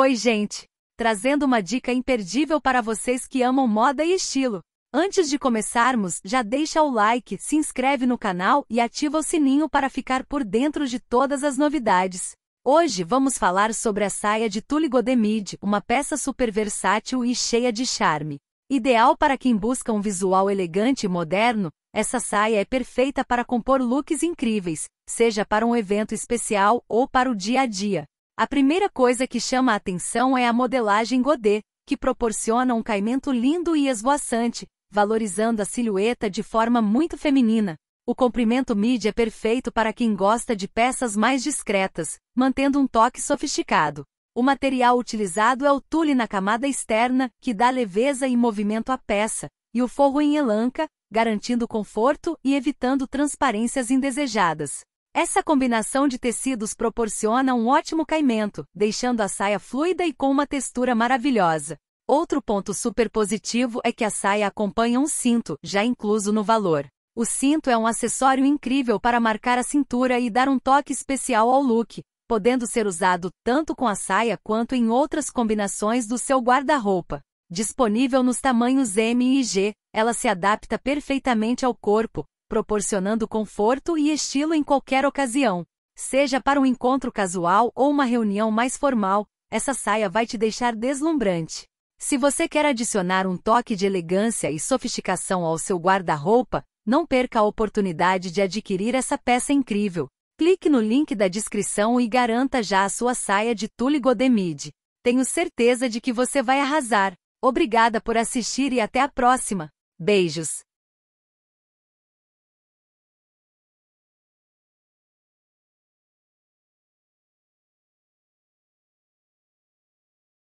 Oi, gente! Trazendo uma dica imperdível para vocês que amam moda e estilo. Antes de começarmos, já deixa o like, se inscreve no canal e ativa o sininho para ficar por dentro de todas as novidades. Hoje vamos falar sobre a saia de tule godemide, uma peça super versátil e cheia de charme. Ideal para quem busca um visual elegante e moderno, essa saia é perfeita para compor looks incríveis, seja para um evento especial ou para o dia a dia. A primeira coisa que chama a atenção é a modelagem Godet, que proporciona um caimento lindo e esvoaçante, valorizando a silhueta de forma muito feminina. O comprimento midi é perfeito para quem gosta de peças mais discretas, mantendo um toque sofisticado. O material utilizado é o tule na camada externa, que dá leveza e movimento à peça, e o forro em elanca, garantindo conforto e evitando transparências indesejadas. Essa combinação de tecidos proporciona um ótimo caimento, deixando a saia fluida e com uma textura maravilhosa. Outro ponto super positivo é que a saia acompanha um cinto, já incluso no valor. O cinto é um acessório incrível para marcar a cintura e dar um toque especial ao look, podendo ser usado tanto com a saia quanto em outras combinações do seu guarda-roupa. Disponível nos tamanhos M e G, ela se adapta perfeitamente ao corpo, proporcionando conforto e estilo em qualquer ocasião. Seja para um encontro casual ou uma reunião mais formal, essa saia vai te deixar deslumbrante. Se você quer adicionar um toque de elegância e sofisticação ao seu guarda-roupa, não perca a oportunidade de adquirir essa peça incrível. Clique no link da descrição e garanta já a sua saia de tule godemide. Tenho certeza de que você vai arrasar. Obrigada por assistir e até a próxima. Beijos!